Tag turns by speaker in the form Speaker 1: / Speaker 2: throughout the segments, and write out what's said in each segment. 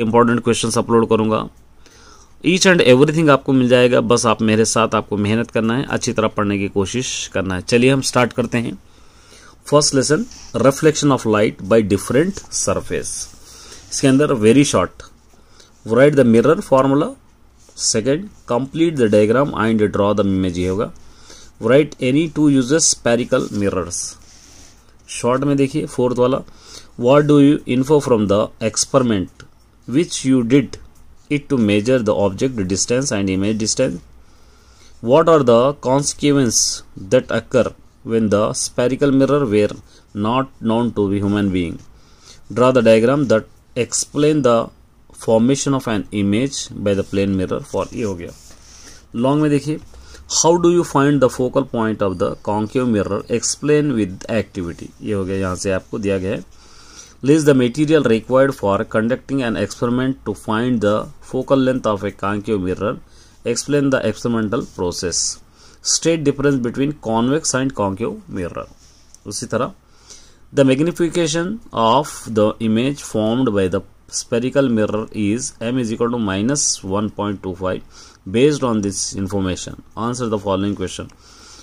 Speaker 1: Important question upload करूँगा each and everything आपको मिल जाएगा बस आप मेरे साथ आपको मेहनत करना है अच्छी तरह पढ़ने की कोशिश करना है चलिए हम स्टार्ट करते हैं first lesson reflection of light by different surface इसके अंदर very short write the mirror formula second complete the diagram and draw the image ये होगा write any two uses spherical mirrors short में देखिए फोर्थ वाला what do you infer from the experiment which you did it to measure the object distance and image distance what are the consequences that occur when the spherical mirror were not known to be human being draw the diagram that explain the formation of an image by the plane mirror for ये हो गया long में देखिए how do you find the focal point of the concave mirror explain with activity ये हो गया यहाँ से आपको दिया गया है list the material required for conducting an experiment to find the focal length of a concave mirror explain the experimental process state difference between convex and concave mirror the magnification of the image formed by the spherical mirror is m is equal to minus 1.25 based on this information answer the following question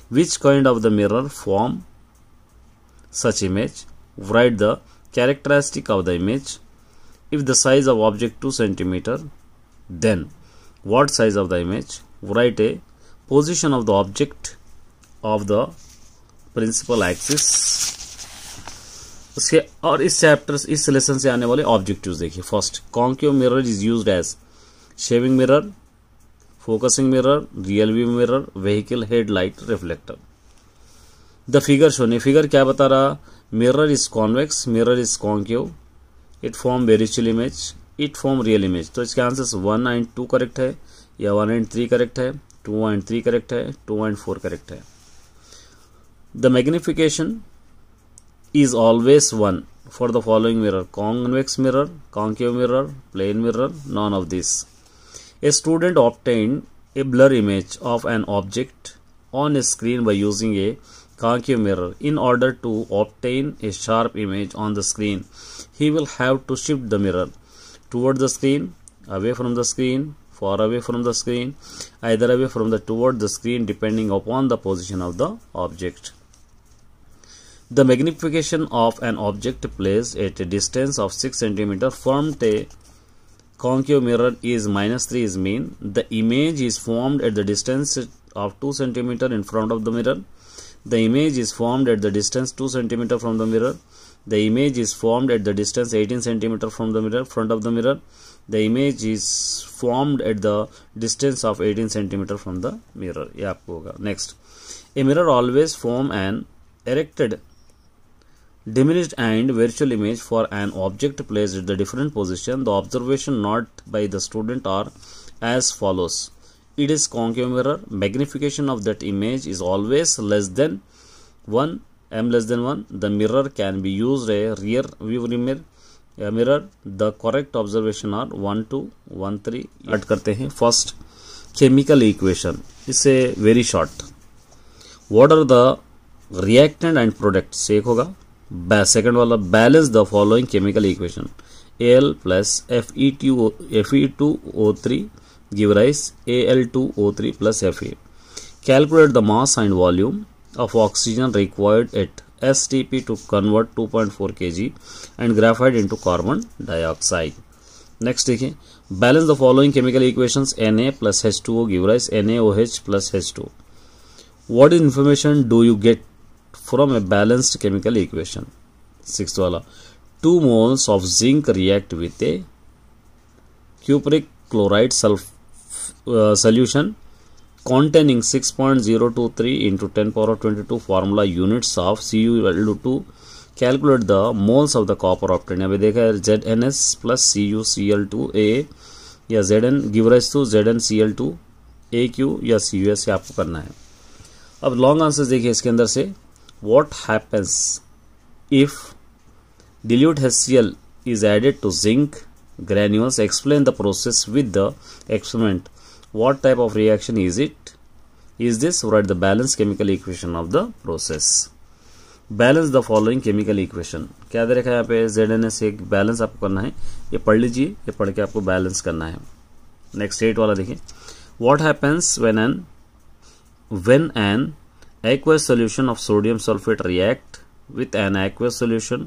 Speaker 1: which kind of the mirror form such image write the characteristic of the image if the size of object 2 cm then what size of the image write a position of the object of the principal axis उसके और इस chapter इस lesson से आने वाले objective देखिए first concave mirror is use as shaving mirror focusing mirror rear view mirror vehicle headlight reflector the figure shown figure क्या बता रहा mirror is convex mirror is concave it form variable image it form real image तो इसके answers one and two correct है या one and three correct है two and three correct है two and four correct है the magnification is always one for the following mirror convex mirror concave mirror plane mirror none of this a student obtain a blur image of an object on a screen by using a concave mirror. In order to obtain a sharp image on the screen, he will have to shift the mirror toward the screen, away from the screen, far away from the screen, either away from the toward the screen depending upon the position of the object. The magnification of an object placed at a distance of 6 cm from a concave mirror is minus 3 is mean the image is formed at the distance of 2 cm in front of the mirror the image is formed at the distance 2 cm from the mirror. The image is formed at the distance 18 cm from the mirror, front of the mirror. The image is formed at the distance of 18 cm from the mirror. Next, a mirror always form an erected diminished and virtual image for an object placed at the different position the observation not by the student are as follows it is concave mirror magnification of that image is always less than 1 m less than 1 the mirror can be used a rear view mirror a mirror the correct observation are 1 2 1 3 add karte hain first chemical equation is a very short what are the reactant and product एक hoga second second wala balance the following chemical equation al plus fe2 fe2o3 give rise Al2O3 plus Fe. Calculate the mass and volume of oxygen required at STP to convert 2.4 kg and graphite into carbon dioxide. Next देखें balance the following chemical equations N A plus H two O give rise N A O H plus H two what is information do you get from a balanced chemical equation six वाला two moles of zinc react with a cupric chloride sulph solution containing 6.023 into 10 power of 22 formula units of Cu value to calculate the moles of the copper obtained. अभी देखा है ZNS plus CuCl2A या ZN give rise to ZnCl2 AQ या CuS आपको करना है अब long answer देखिए इसके अंदर से what happens if dilute HCl is added to zinc granules explain the process with the experiment what type of reaction is it is this write the balanced chemical equation of the process balance the following chemical equation क्या दे रखा है यहाँ पे Z N S एक balance आपको करना है ये पढ़ लीजिए ये पढ़ के आपको बैलेंस करना है नेक्स्ट एट वाला देखिए what happens when an when an aqueous solution of sodium sulfate react with an aqueous solution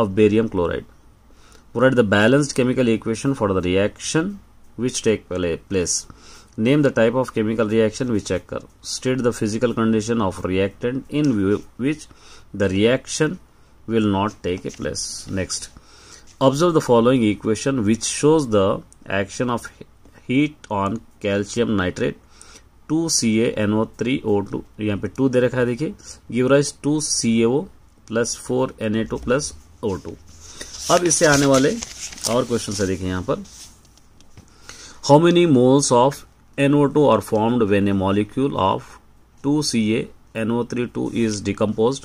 Speaker 1: of barium chloride. Write the balanced chemical equation for the reaction which take place name the type of chemical reaction which कर state the physical condition of reactant in which the reaction will not take a place next observe the following equation which shows the action of heat on calcium nitrate two C N O three O two यहाँ पे two दे रखा है देखिए give rise to C A plus four N A two plus O to अब इससे आने वाले और क्वेश्चन है देखिए यहाँ पर How many moles of NO2 are formed when a molecule of 2CaNO32 is decomposed?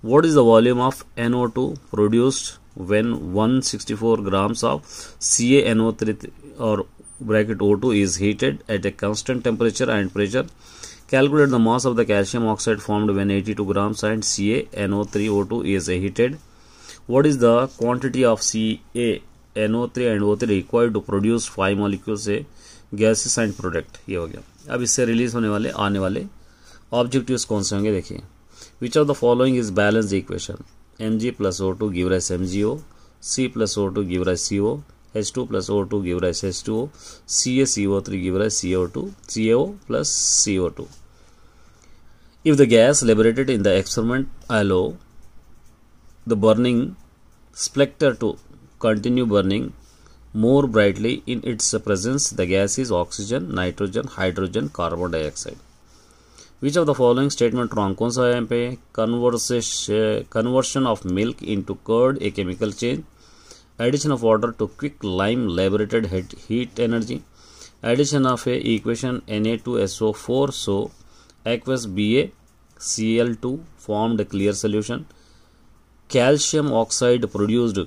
Speaker 1: What is the volume of NO2 produced when 164 grams of CaNO3 or bracket O2 is heated at a constant temperature and pressure? Calculate the mass of the calcium oxide formed when 82 grams and CaNO3O2 is heated. What is the quantity of Ca three and O three require to produce five molecule से gases and product ये हो गया अब इससे release होने वाले आने वाले ऑब्जेक्टिव्स कौन से होंगे देखिए which of the following is balance equation M G plus O two give rise M G O C plus O two give rise C O H two plus O two give rise H two O C A C O three give rise C O two C A O plus C O two if the gas liberated in the experiment allow the burning splinter to continue burning more brightly in its presence the gases oxygen, nitrogen, hydrogen, carbon dioxide. Which of the following statement wrong? कौन सा है यहाँ पे conversion of milk into curd a chemical change addition of water to quicklime liberated heat energy addition of a equation N A two S O four so aqueous B A C L two formed clear solution calcium oxide produced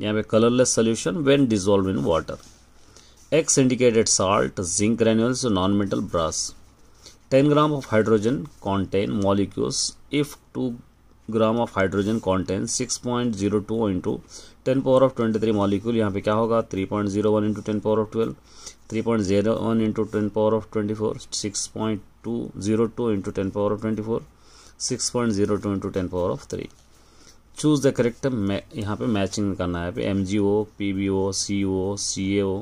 Speaker 1: यहाँ पे colourless solution when dissolve in water X indicated salt zinc granules non metal brass 10 gram of hydrogen contain molecules if 2 gram of hydrogen contain 6.02 point zero two into ten power of twenty three molecule यहाँ पे क्या होगा 3.01 point zero one into ten power of twelve three point zero one into ten power of twenty four six point two zero two into ten power of twenty four six point zero two into ten power of three choose the correct यहाँ पे matching करना है M G O P B O C O C A O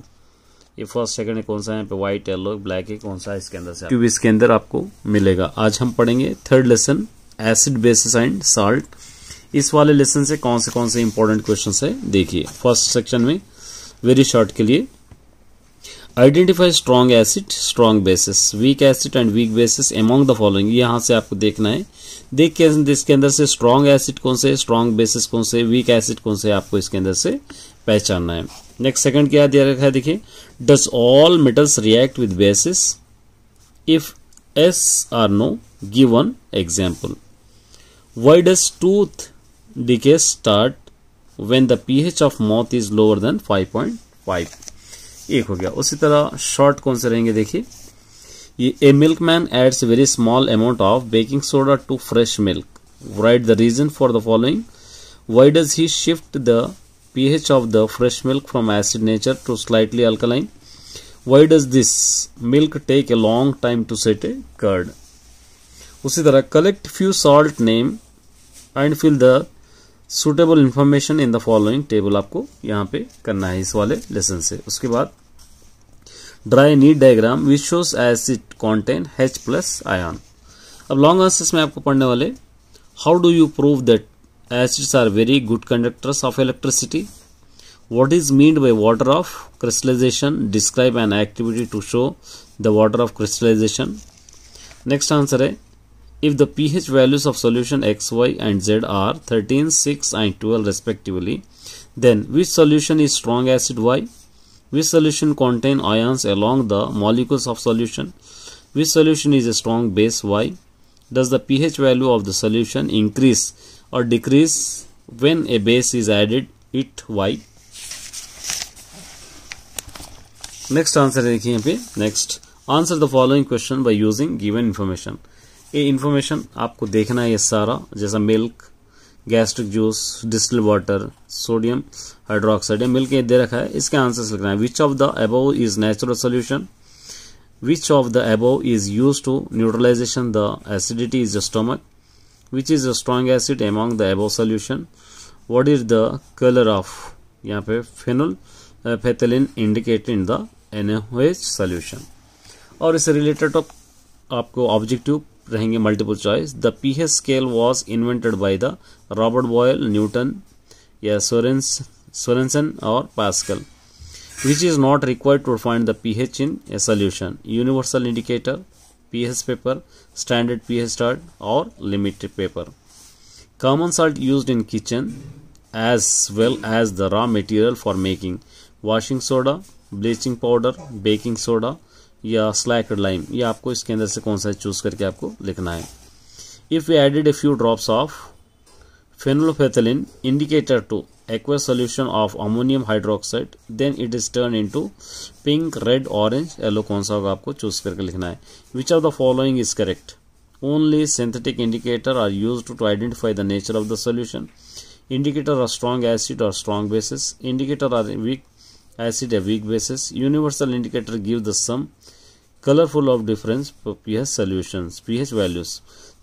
Speaker 1: ये first second कौन सा है पे white yellow black है कौन सा है इसके अंदर से क्यूब इसके अंदर आपको मिलेगा आज हम पढ़ेंगे third lesson acid bases and salt इस वाले लेसन से कौन से कौन से इंपॉर्टेंट क्वेश्चन है देखिए फर्स्ट सेक्शन में वेरी शॉर्ट के लिए identify strong acid strong bases weak acid and weak bases among the following यहां से आपको देखना है देख के इसके अंदर से स्ट्रॉन्ग एसिड कौन से स्ट्रॉन्ग बेसिस कौन से वीक एसिड कौन से आपको इसके अंदर से पहचानना है नेक्स्ट सेकंड क्या दिया रखा है देखिए does all metals react with bases if yes or no give one example why does tooth decay start when the P H of mouth is lower than five point five एक हो गया उसी तरह शॉर्ट कौन से रहेंगे देखिए ये a milkman adds very small amount of baking soda to fresh milk write the reason for the following why does he shift the H of the fresh milk from acid nature to slightly alkaline why does this milk take a long time to set a curd उसी तरह collect few salt name and fill the suitable information in the following table आपको यहाँ पे करना है इस वाले lesson से उसके बाद draw neat diagram which shows acid contain H plus ion अब लॉन्ग आंसर्स में आपको पढ़ने वाले how do you prove that acids are very good conductors of electricity what is meant by water of crystallisation describe an activity to show the water of crystallisation next answer है If the pH values of solution x, y and z are 13, 6 and 12 respectively, then which solution is strong acid y? Which solution contain ions along the molecules of solution? Which solution is a strong base y? Does the pH value of the solution increase or decrease when a base is added it y? Next answer. देखिए यहाँ पे next answer the following question by ये information आपको देखना है ये सारा जैसा milk gastric juice distilled water sodium hydroxide या मिल्क ये दे रखा है इसके आंसर्स लिखना है which of the above is neutral solution which of the above is used to neutralisation the acidity is the stomach which is the strong acid among the above solution what is the colour of यहाँ पे phenolphthalein indicated in the NH solution और इससे related आपको objective रहेंगे multiple choice the P H scale was invented by the Robert Boyle Newton या Sorensen Sorensen और which is not required to find the pH in a solution. Universal indicator, pH paper, standard pH chart or limited paper. Common salt used in kitchen as well as the raw material for making washing soda, bleaching powder, baking soda, या स्लैकड lime या आपको इसके अंदर से कौन सा choose करके आपको लिखना है if you added a few drop of phenolphthalein indicator to aqua solution of ammonium hydroxide then it is turn into pink red orange yellow कौन सा होगा आपको चूज करके लिखना है which are the following is correct only synthetic indicator are used to identify the nature of the solution indicator are strong acid और strong bases indicator are weak acid a weak basis universal indicator give the sum colorful of difference for ph solutions ph values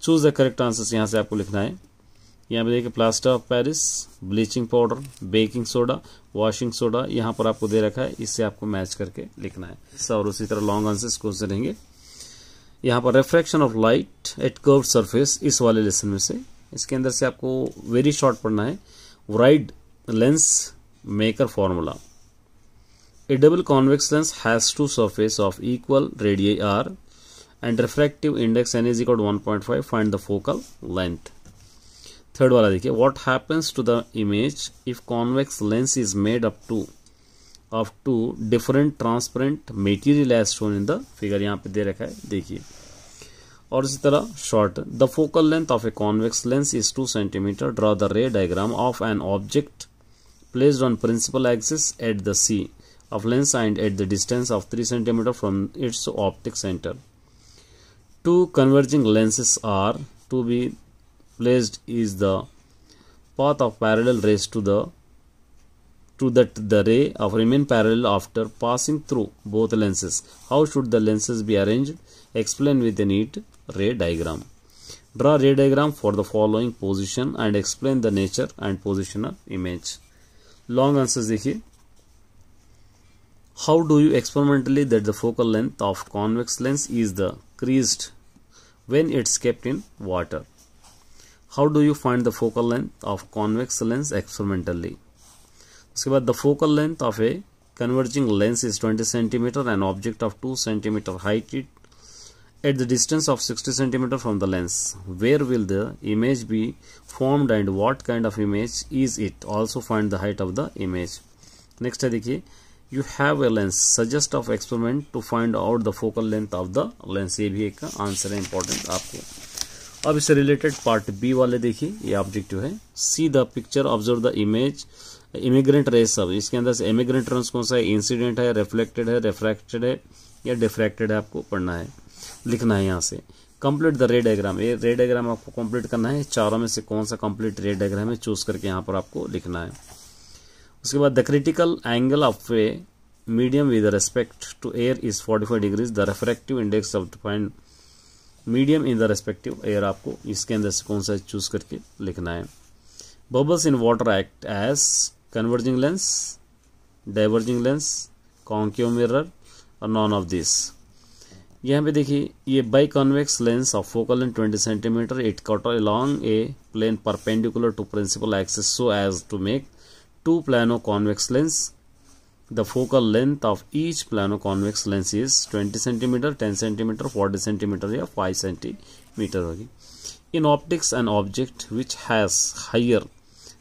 Speaker 1: choose the correct answers यहाँ से आपको लिखना है यहाँ पे देखिए plaster of Paris bleaching powder baking soda washing soda यहाँ पर आपको दे रखा है इससे आपको मैच करके लिखना है और उसी तरह लॉन्ग आंसर्स कौन से रहेंगे यहाँ पर refraction of light at curve surface इस वाले लेसन में से इसके अंदर से आपको वेरी शॉर्ट पढ़ना है wide lens maker formula A double convex lens has two surfaces of equal radii r and refractive index n is equal to 1.5. Find the focal length. Third wala dekhe, what happens to the image if convex lens is made up to of two different transparent material as shown in the figure yahan pe de rakha hai dekhiye aur isi short the focal length of a convex lens is 2 centimeter. draw the ray diagram of an object placed on principal axis at the c of lens and at the distance of 3 cm from its optic center. Two converging lenses are to be placed is the path of parallel rays to the to that the ray of remain parallel after passing through both lenses. How should the lenses be arranged? Explain with a neat ray diagram. Draw ray diagram for the following position and explain the nature and position of image. Long answers देखिए how do you experimentally that the focal length of convex lens is the creased when it's kept in water how do you find the focal length of convex lens experimentally उसके बाद the focal length of a converging lens is 20 centimeter an object of 2 centimeter height it at the distance of 60 centimeter from the lens. Where will the image be formed and what kind of image is it? Also find the height of the image. Next है देखिए you have a lens suggest of experiment to find out the focal length of the lens ये भी एक answer है important आपको अब इससे related part B वाले देखिए ये ऑब्जेक्टिव है see the picture observe the image emergent rays सब इसके अंदर से इमिग्रेंट रेस कौन सा है इंसिडेंट है रिफ्लेक्टेड है रेफ्रैक्टेड है या डिफ्रैक्टेड है आपको पढ़ना है लिखना है यहाँ से कंप्लीट द रे डायग्राम ये रे डायग्राम आपको कंप्लीट करना है चारों में से कौन सा कंप्लीट रेड डायग्राम है चूज करके यहाँ पर आपको लिखना है उसके बाद the critical angle of a medium with respect to air is 45 degrees the refractive index of point medium in the respective air आपको इसके अंदर से कौन सा चूज करके लिखना है bubbles in water act as converging lens diverging lens concave mirror और नॉन ऑफ दिस यहाँ पे देखिए ये biconvex lens of focal in twenty centimetre it cut along a plane perpendicular to principal axis so as to make two plano convex lens. The focal length of each plano convex lens is 20 centimeter, 10 centimeter, 40 centimeter, or 5 centimeter. Okay. In optics, an object which has higher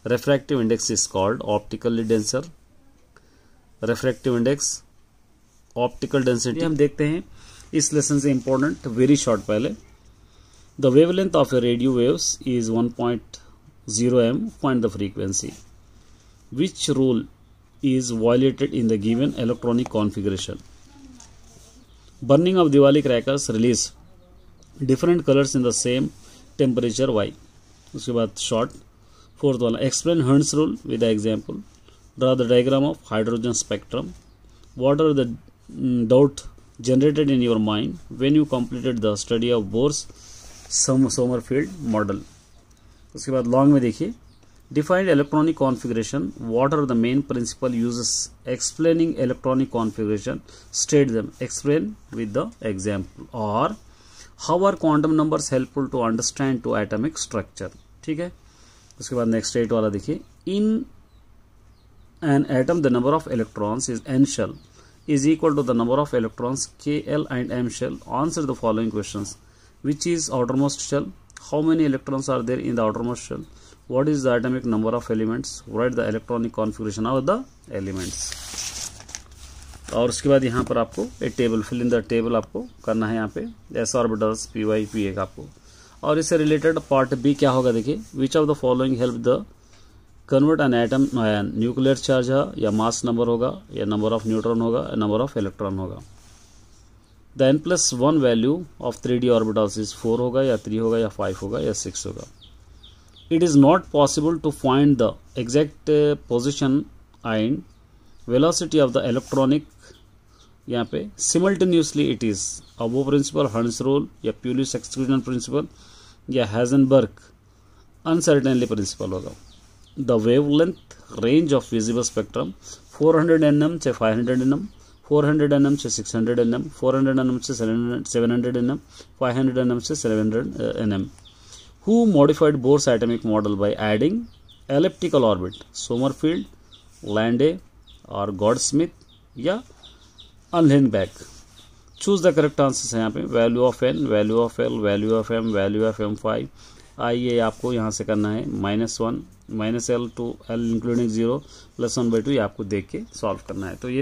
Speaker 1: refractive index is called optically denser. refractive index optical density हम देखते हैं इस lesson से important, very short. पहले the wavelength of a radio waves is 1.0 m. point the frequency. which rule is violated in the given electronic configuration burning of diwali crackers release different colors in the same temperature why uske baad short fourth fourth explain explain rule with the example draw the diagram of hydrogen spectrum what are the mm, doubt generated in your mind when you completed the study of bohr's Sommerfeld model uske baad long mein dekhiye Defined electronic configuration. What are the main principle uses explaining electronic configuration? State them. Explain with the example. Or how are quantum numbers helpful to understand to atomic structure? ठीक है उसके बाद next state वाला देखिए In an atom the number of electrons is n shell is equal to the number of electrons kl and m shell answer the following questions which is outermost shell how many electrons are there in the outermost shell what is the atomic number of elements write the electronic configuration of the elements और उसके बाद यहाँ पर आपको a table fill in the table आपको करना है यहाँ पे S orbitals P Y P एक आपको और इससे रिलेटेड पार्ट बी क्या होगा देखिए which of the following help the convert an atom nuclear charge है या मास नंबर होगा या नंबर ऑफ न्यूट्रॉन होगा या नंबर ऑफ इलेक्ट्रॉन होगा the N plus one value of three D orbitals is four होगा या थ्री होगा या फाइव होगा या सिक्स होगा it is not possible to find the exact uh, position and velocity of the electronic यहाँ simultaneously it is above principle Hans rule या Pauli's exclusion principle या Heisenberg uncertainly principle the wavelength range of visible spectrum 400 nm से 500 nm 400 nm से 600 nm 400 nm से 700 nm 500 nm से 700 uh, nm who modified Bohr's atomic model by adding elliptical orbit Sommerfeld, Lande or Goldsmith या Uhlenbeck choose the correct answers है यहाँ पे value of N value of L value of M value of M five आइए आपको यहाँ से करना है minus one minus L to L including zero plus one by two ये आपको देख के सॉल्व करना है तो ये